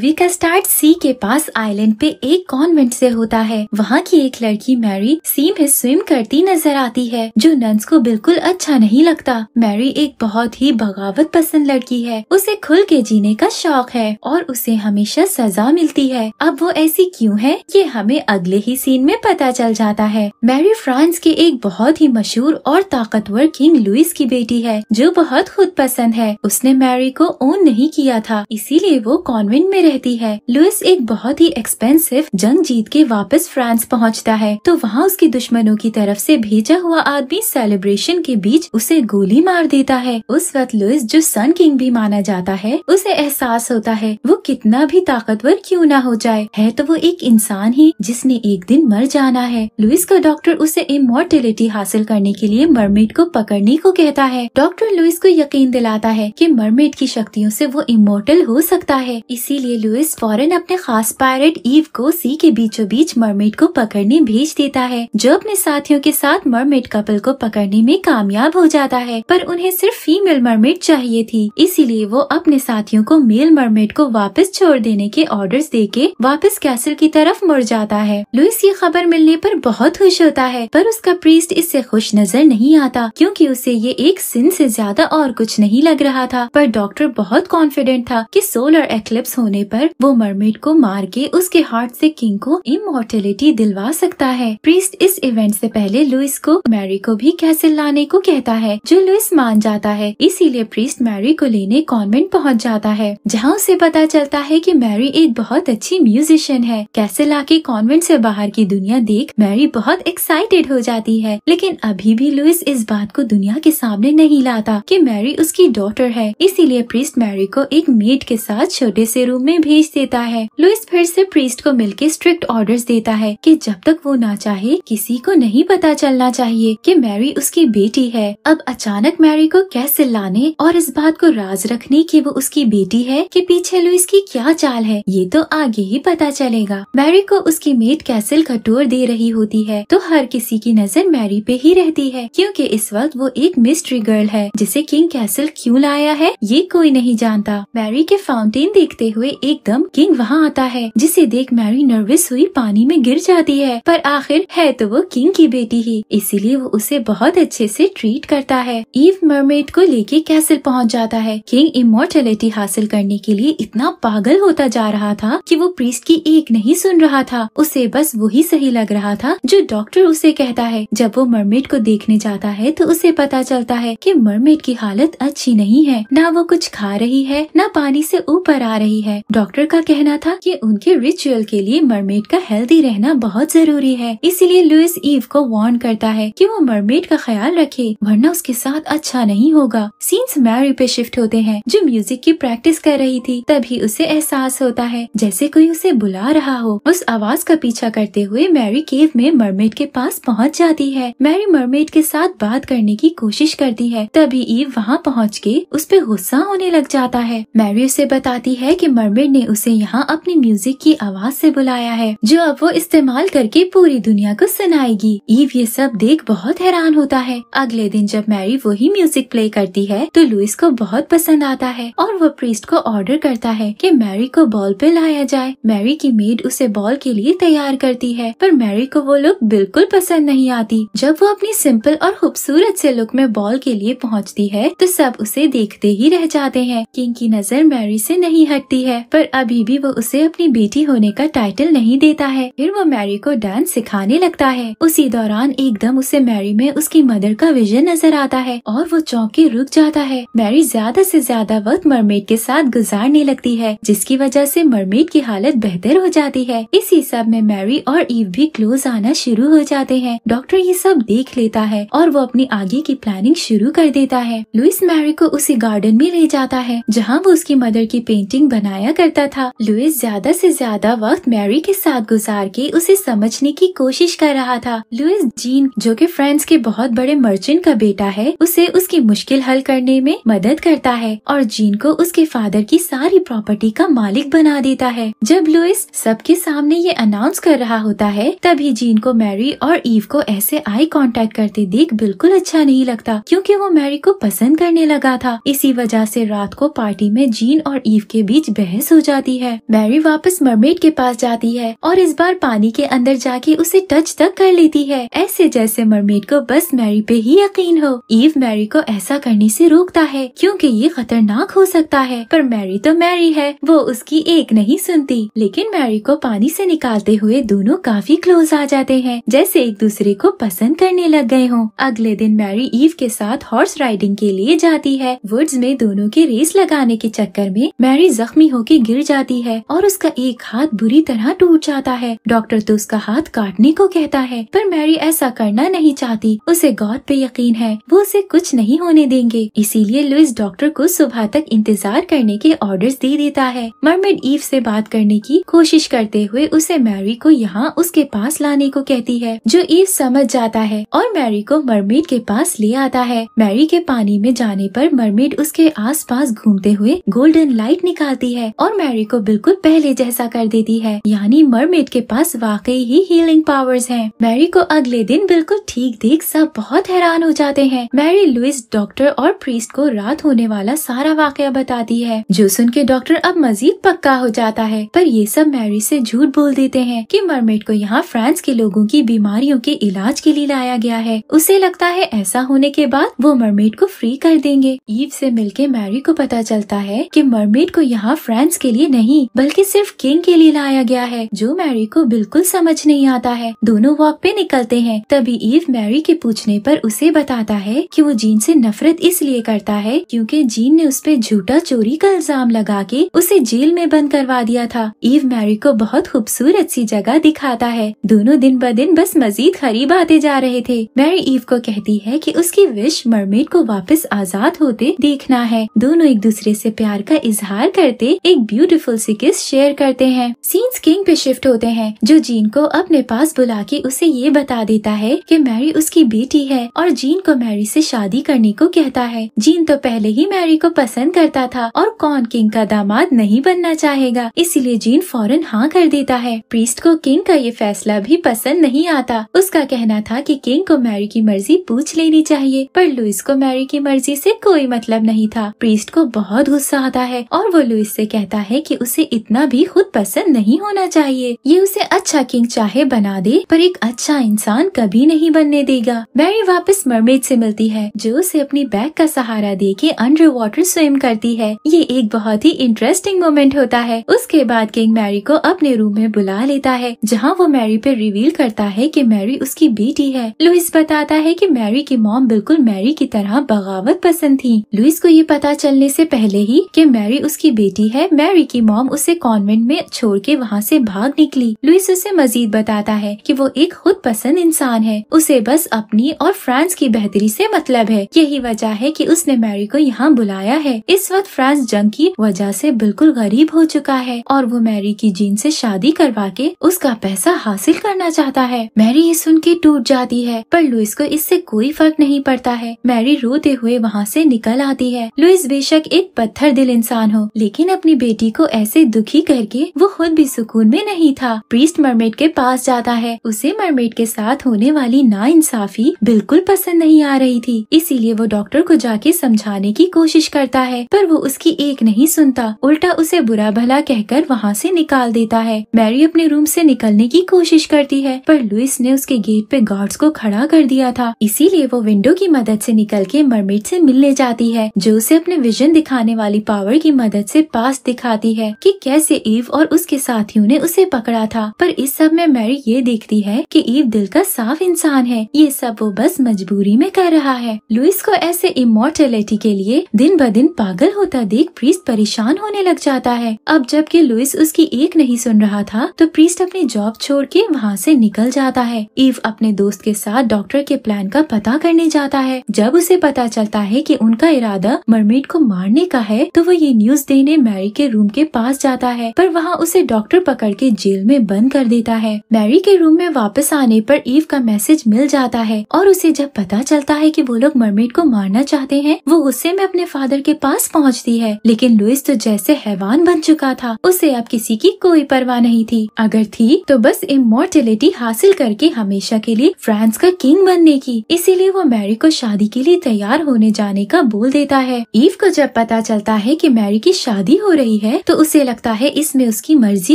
Movie का start सी के पास island पे एक कॉन्वेंट से होता है वहाँ की एक लड़की मैरी सी में स्विम करती नजर आती है जो नंस को बिल्कुल अच्छा नहीं लगता मैरी एक बहुत ही बगावत पसंद लड़की है उसे खुल के जीने का शौक है और उसे हमेशा सजा मिलती है अब वो ऐसी क्यूँ है ये हमें अगले ही सीन में पता चल जाता है मैरी फ्रांस के एक बहुत ही मशहूर और ताकतवर किंग लुइस की बेटी है जो बहुत खुद पसंद है उसने मैरी को ओन नहीं किया था इसीलिए वो कॉन्वेंट में रहती है लुइस एक बहुत ही एक्सपेंसिव जंग जीत के वापस फ्रांस पहुंचता है तो वहाँ उसके दुश्मनों की तरफ से भेजा हुआ आदमी सेलिब्रेशन के बीच उसे गोली मार देता है उस वक्त लुइस जो सन किंग भी माना जाता है उसे एहसास होता है वो कितना भी ताकतवर क्यों ना हो जाए है तो वो एक इंसान ही जिसने एक दिन मर जाना है लुइस का डॉक्टर उसे इमोर्टिलिटी हासिल करने के लिए मरमेड को पकड़ने को कहता है डॉक्टर लुइस को यकीन दिलाता है कि मरमेड की शक्तियों से वो इमोर्टल हो सकता है इसीलिए लुइस फौरन अपने खास पायरेट ईव को सी के बीचों बीच मरमेड को पकड़ने भेज देता है जो अपने साथियों के साथ मरमेड कपल को पकड़ने में कामयाब हो जाता है पर उन्हें सिर्फ फीमेल मरमेड चाहिए थी इसीलिए वो अपने साथियों को मेल मरमेड को वापस छोड़ देने के ऑर्डर दे के वापस कैसल की तरफ मुड़ जाता है लुइस ये खबर मिलने आरोप बहुत खुश होता है पर उसका प्रीस्ट इससे खुश नजर नहीं आता क्योंकि उसे ये एक सिन से ज्यादा और कुछ नहीं लग रहा था पर डॉक्टर बहुत कॉन्फिडेंट था कि सोलर एक्लिप्स होने पर वो मरमेड को मार के उसके हार्ट से किंग को इमोर्टेलिटी दिलवा सकता है प्रीस्ट इस इवेंट से पहले लुइस को मैरी को भी कैसल लाने को कहता है जो लुइस मान जाता है इसीलिए प्रीस्ट मैरी को लेने कॉन्वेंट पहुंच जाता है जहां उसे पता चलता है कि मैरी एक बहुत अच्छी म्यूजिशियन है कैसल आके कॉन्वेंट से बाहर की दुनिया देख मैरी बहुत एक्साइटेड हो जाती है लेकिन अभी भी लुइस इस बात को दुनिया के सामने नहीं लाता कि मैरी उसकी डॉटर है इसीलिए प्रीस्ट मैरी को एक मेड के साथ छोटे से रूम में में भेज देता है लुइस फिर से प्रीस्ट को मिलके स्ट्रिक्ट ऑर्डर्स देता है कि जब तक वो ना चाहे किसी को नहीं पता चलना चाहिए कि मैरी उसकी बेटी है अब अचानक मैरी को कैसे लाने और इस बात को राज रखने की वो उसकी बेटी है कि पीछे लुइस की क्या चाल है ये तो आगे ही पता चलेगा मैरी को उसकी मेट कैसल का टूर दे रही होती है तो हर किसी की नजर मैरी पे ही रहती है क्योंकि इस वक्त वो एक मिस्ट्री गर्ल है जिसे किंग कैसल क्यों लाया है ये कोई नहीं जानता मैरी के फाउंटेन देखते हुए एकदम किंग वहाँ आता है जिसे देख मैरी नर्वस हुई पानी में गिर जाती है पर आखिर है तो वो किंग की बेटी ही इसीलिए वो उसे बहुत अच्छे से ट्रीट करता है ईव मरमेड को लेके कैसल पहुँच जाता है किंग इमोर्टेलिटी हासिल करने के लिए इतना पागल होता जा रहा था कि वो प्रीस्ट की एक नहीं सुन रहा था उसे बस वही सही लग रहा था जो डॉक्टर उसे कहता है जब वो मरमेड को देखने जाता है तो उसे पता चलता है की मरमेड की हालत अच्छी नहीं है न वो कुछ खा रही है न पानी ऐसी ऊपर आ रही है डॉक्टर का कहना था कि उनके रिचुअल के लिए मरमेड का हेल्दी रहना बहुत जरूरी है इसीलिए लुइस ईव को वार्न करता है कि वो मरमेड का ख्याल रखे वरना उसके साथ अच्छा नहीं होगा सीन्स मैरी पे शिफ्ट होते हैं जो म्यूजिक की प्रैक्टिस कर रही थी तभी उसे एहसास होता है जैसे कोई उसे बुला रहा हो उस आवाज का पीछा करते हुए मैरी केव में मरमेड के पास पहुँच जाती है मैरी मरमेड के साथ बात करने की कोशिश करती है तभी ईव वहाँ पहुँच के उस पे गुस्सा होने लग जाता है मैरी उसे बताती है की मरमेड मोहम्मद ने उसे यहाँ अपने म्यूजिक की आवाज से बुलाया है जो अब वो इस्तेमाल करके पूरी दुनिया को सुनाएगी ईव ये सब देख बहुत हैरान होता है अगले दिन जब मैरी वही म्यूजिक प्ले करती है तो लुइस को बहुत पसंद आता है और वो प्रीस्ट को ऑर्डर करता है की मैरी को बॉल पे लाया जाए मैरी की मेड उसे बॉल के लिए तैयार करती है पर मैरी को वो लुक बिल्कुल पसंद नहीं आती जब वो अपनी सिंपल और खूबसूरत से लुक में बॉल के लिए पहुंचती है तो सब उसे देखते ही रह जाते हैं किंग की नजर मैरी से नहीं हटती है पर अभी भी वो उसे अपनी बेटी होने का टाइटल नहीं देता है फिर वो मैरी को डांस सिखाने लगता है उसी दौरान एकदम उसे मैरी में उसकी मदर का विजन नजर आता है और वो चौंक के रुक जाता है मैरी ज्यादा से ज्यादा वक्त मरमेड के साथ गुजारने लगती है जिसकी वजह से मरमेड की हालत बेहतर हो जाती है इसी सब में मैरी और ईव भी क्लोज आना शुरू हो जाते हैं डॉक्टर ये सब देख लेता है और वो अपनी आगे की प्लानिंग शुरू कर देता है लुइस मैरी को उसी गार्डन में ले जाता है जहाँ वो उसकी मदर की पेंटिंग बनाया करता था लुइस ज्यादा से ज्यादा वक्त मैरी के साथ गुजार के उसे समझने की कोशिश कर रहा था लुइस जीन जो कि फ्रेंड्स के बहुत बड़े मर्चेंट का बेटा है उसे उसकी मुश्किल हल करने में मदद करता है और जीन को उसके फादर की सारी प्रॉपर्टी का मालिक बना देता है जब लुइस सबके सामने ये अनाउंस कर रहा होता है तभी जीन को मैरी और ईव को ऐसे आई कॉन्टेक्ट करते देख बिल्कुल अच्छा नहीं लगता क्यूँकी वो मैरी को पसंद करने लगा था इसी वजह से रात को पार्टी में जीन और ईव के बीच बहस हो जाती है मैरी वापस मरमेड के पास जाती है और इस बार पानी के अंदर जाके उसे टच तक कर लेती है ऐसे जैसे मरमेड को बस मैरी पे ही यकीन हो ईव मैरी को ऐसा करने से रोकता है क्योंकि ये खतरनाक हो सकता है पर मैरी तो मैरी है वो उसकी एक नहीं सुनती लेकिन मैरी को पानी से निकालते हुए दोनों काफी क्लोज आ जाते हैं जैसे एक दूसरे को पसंद करने लग गए हों अगले दिन मैरी ईव के साथ हॉर्स राइडिंग के लिए जाती है वुड्स में दोनों की रेस लगाने के चक्कर में मैरी जख्मी होकर गिर जाती है और उसका एक हाथ बुरी तरह टूट जाता है डॉक्टर तो उसका हाथ काटने को कहता है पर मैरी ऐसा करना नहीं चाहती उसे गॉड पे यकीन है वो उसे कुछ नहीं होने देंगे इसीलिए लुइस डॉक्टर को सुबह तक इंतजार करने के ऑर्डर्स दे देता है मरमेड ईव से बात करने की कोशिश करते हुए उसे मैरी को यहाँ उसके पास लाने को कहती है जो ईव समझ जाता है और मैरी को मरमेड के पास ले आता है मैरी के पानी में जाने पर मरमेड उसके आसपास घूमते हुए गोल्डन लाइट निकालती है और और मैरी को बिल्कुल पहले जैसा कर देती है यानी मरमेड के पास वाकई ही हीलिंग पावर्स हैं। मैरी को अगले दिन बिल्कुल ठीक देख सब बहुत हैरान हो जाते हैं मैरी लुइस डॉक्टर और प्रीस्ट को रात होने वाला सारा वाकया बताती है जो सुन के डॉक्टर अब मजीद पक्का हो जाता है पर ये सब मैरी से झूठ बोल देते हैं कि मरमेड को यहाँ फ्रांस के लोगों की बीमारियों के इलाज के लिए लाया गया है उसे लगता है ऐसा होने के बाद वो मरमेड को फ्री कर देंगे ईव से मिलके मैरी को पता चलता है कि मरमेड को यहाँ फ्रांस के लिए नहीं बल्कि सिर्फ किंग के लिए लाया गया है जो मैरी को बिल्कुल समझ नहीं आता है दोनों वॉक पे निकलते हैं तभी ईव मैरी के पूछने पर उसे बताता है कि वो जीन से नफरत इसलिए करता है क्योंकि जीन ने उस पर झूठा चोरी का इल्जाम लगा के उसे जेल में बंद करवा दिया था ईव मैरी को बहुत खूबसूरत सी जगह दिखाता है दोनों दिन ब दिन बस मजीद खरीब आते जा रहे थे मैरी ईव को कहती है की उसकी विश मरमेड को वापस आजाद होते देखना है दोनों एक दूसरे से प्यार का इजहार करते एक ब्यूटीफुल सी किस शेयर करते हैं सीन्स किंग पे शिफ्ट होते हैं जो जीन को अपने पास बुला के उसे ये बता देता है कि मैरी उसकी बेटी है और जीन को मैरी से शादी करने को कहता है जीन तो पहले ही मैरी को पसंद करता था और कौन किंग का दामाद नहीं बनना चाहेगा इसीलिए जीन फौरन हाँ कर देता है प्रीस्ट को किंग का ये फैसला भी पसंद नहीं आता उसका कहना था कि किंग को मैरी की मर्जी पूछ लेनी चाहिए पर लुइस को मैरी की मर्जी से कोई मतलब नहीं था प्रीस्ट को बहुत गुस्सा आता है और वो लुइस से कहता कहता है कि उसे इतना भी खुद पसंद नहीं होना चाहिए ये उसे अच्छा किंग चाहे बना दे पर एक अच्छा इंसान कभी नहीं बनने देगा मैरी वापस मरमेड से मिलती है जो उसे अपनी बैग का सहारा दे के अंडर वाटर स्विम करती है ये एक बहुत ही इंटरेस्टिंग मोमेंट होता है उसके बाद किंग मैरी को अपने रूम में बुला लेता है जहाँ वो मैरी पे रिवील करता है की मैरी उसकी बेटी है लुइस बताता है की मैरी की मॉम बिल्कुल मैरी की तरह बगावत पसंद थी लुइस को ये पता चलने से पहले ही कि मैरी उसकी बेटी है मैरी की मॉम उसे कॉन्वेंट में छोड़ के वहाँ से भाग निकली लुइस उसे मजीद बताता है कि वो एक खुद पसंद इंसान है उसे बस अपनी और फ्रांस की बेहतरी से मतलब है यही वजह है कि उसने मैरी को यहाँ बुलाया है इस वक्त फ्रांस जंग की वजह से बिल्कुल गरीब हो चुका है और वो मैरी की जीन से शादी करवा के उसका पैसा हासिल करना चाहता है मैरी ये सुन के टूट जाती है पर लुइस को इससे कोई फर्क नहीं पड़ता है मैरी रोते हुए वहाँ से निकल आती है लुइस बेशक एक पत्थर दिल इंसान हो लेकिन अपनी बेटी को ऐसे दुखी करके वो खुद भी सुकून में नहीं था प्रीस्ट मरमेड के पास जाता है उसे मरमेड के साथ होने वाली ना इंसाफी बिल्कुल पसंद नहीं आ रही थी इसीलिए वो डॉक्टर को जाके समझाने की कोशिश करता है पर वो उसकी एक नहीं सुनता उल्टा उसे बुरा भला कहकर वहाँ से निकाल देता है मैरी अपने रूम से निकलने की कोशिश करती है पर लुइस ने उसके गेट पे गार्ड्स को खड़ा कर दिया था इसीलिए वो विंडो की मदद से निकल के मरमेड से मिलने जाती है जो उसे अपने विजन दिखाने वाली पावर की मदद से पास दिखा दिखाती है कि कैसे ईव और उसके साथियों ने उसे पकड़ा था पर इस सब में मैरी ये देखती है कि ईव दिल का साफ इंसान है ये सब वो बस मजबूरी में कर रहा है लुइस को ऐसे इमोर्टेलिटी के लिए दिन ब दिन पागल होता देख प्रीस्ट परेशान होने लग जाता है अब जबकि लुइस उसकी एक नहीं सुन रहा था तो प्रीस्ट अपनी जॉब छोड़ के वहाँ से निकल जाता है ईव अपने दोस्त के साथ डॉक्टर के प्लान का पता करने जाता है जब उसे पता चलता है कि उनका इरादा मरमेड को मारने का है तो वो ये न्यूज देने मैरी के रूम के पास जाता है पर वहाँ उसे डॉक्टर पकड़ के जेल में बंद कर देता है मैरी के रूम में वापस आने पर ईव का मैसेज मिल जाता है और उसे जब पता चलता है कि वो लोग मरमेड को मारना चाहते हैं वो गुस्से में अपने फादर के पास पहुँचती है लेकिन लुइस तो जैसे हैवान बन चुका था उसे अब किसी की कोई परवाह नहीं थी अगर थी तो बस इमोर्टिलिटी हासिल करके हमेशा के लिए फ्रांस का किंग बनने की इसीलिए वो मैरी को शादी के लिए तैयार होने जाने का बोल देता है ईव को जब पता चलता है की मैरी की शादी हो रही है तो उसे लगता है इसमें उसकी मर्जी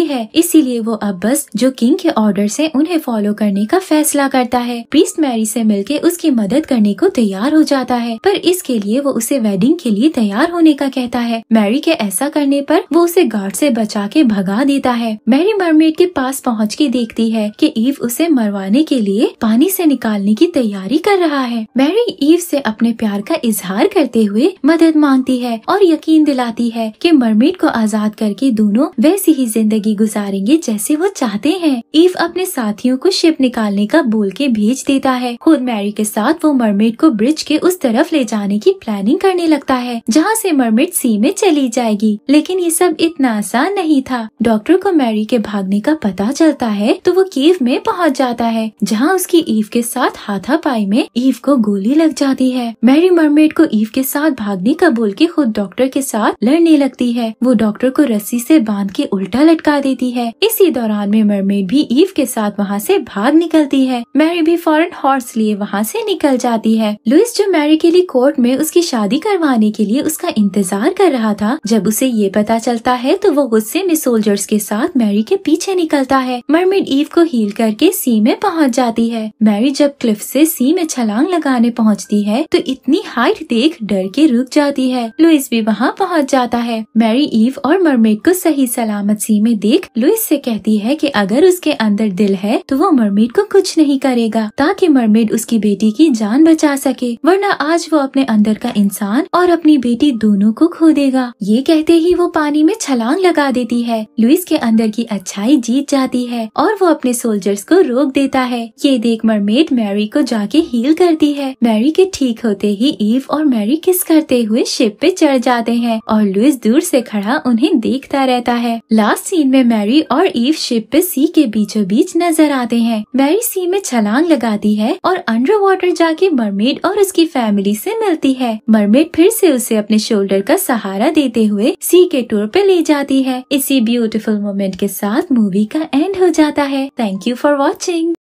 है इसीलिए वो अब बस जो किंग के ऑर्डर है उन्हें फॉलो करने का फैसला करता है प्रीस्ट मैरी से मिलके उसकी मदद करने को तैयार हो जाता है पर इसके लिए वो उसे वेडिंग के लिए तैयार होने का कहता है मैरी के ऐसा करने पर वो उसे गार्ड से बचा के भगा देता है मैरी मरमेड के पास पहुंच के देखती है कि ईव उसे मरवाने के लिए पानी से निकालने की तैयारी कर रहा है मैरी ईव से अपने प्यार का इजहार करते हुए मदद मांगती है और यकीन दिलाती है कि मरमेड को आजाद करके दोनों वैसी ही जिंदगी गुजारेंगे जैसे वो चाहते हैं ईव अपने साथियों को शिप निकालने का बोल के भेज देता है खुद मैरी के साथ वो मरमेड को ब्रिज के उस तरफ ले जाने की प्लानिंग करने लगता है जहाँ से मरमेड सी में चली जाएगी लेकिन ये सब इतना आसान नहीं था डॉक्टर को मैरी के भागने का पता चलता है तो वो केव में पहुँच जाता है जहाँ उसकी ईव के साथ हाथापाई में ईव को गोली लग जाती है मैरी मरमेड को ईव के साथ भागने का बोल के खुद डॉक्टर के साथ लड़ने लगती है वो डॉक्टर को रस्सी से बांध के उल्टा लटका देती है इसी दौरान में मरमेड भी ईव के साथ वहाँ से भाग निकलती है मैरी भी फॉरन हॉर्स लिए वहाँ से निकल जाती है लुइस जो मैरी के लिए कोर्ट में उसकी शादी करवाने के लिए उसका इंतजार कर रहा था जब उसे ये पता चलता है तो वो गुस्से में सोल्जर्स के साथ मैरी के पीछे निकलता है मरमेड ईव को हील करके सी में पहुँच जाती है मैरी जब क्लिफ से सी में छलांग लगाने पहुँचती है तो इतनी हाइट देख डर के रुक जाती है लुइस भी वहाँ पहुँच जाता है मैरी ईव ईव और मरमेड को सही सलामत सी में देख लुइस से कहती है कि अगर उसके अंदर दिल है तो वो मरमेड को कुछ नहीं करेगा ताकि मरमेड उसकी बेटी की जान बचा सके वरना आज वो अपने अंदर का इंसान और अपनी बेटी दोनों को खो देगा ये कहते ही वो पानी में छलांग लगा देती है लुइस के अंदर की अच्छाई जीत जाती है और वो अपने सोल्जर्स को रोक देता है ये देख मरमेड मैरी को जाके हील करती है मैरी के ठीक होते ही ईव और मैरी किस करते हुए शिप पे चढ़ जाते हैं और लुइस दूर से खड़ा बना उन्हें देखता रहता है लास्ट सीन में मैरी और ईव शिप पे सी के बीचों बीच नजर आते हैं मैरी सी में छलांग लगाती है और अंडर वाटर जाके मरमेड और उसकी फैमिली से मिलती है मरमेड फिर से उसे अपने शोल्डर का सहारा देते हुए सी के टूर पे ले जाती है इसी ब्यूटीफुल मोमेंट के साथ मूवी का एंड हो जाता है थैंक यू फॉर वॉचिंग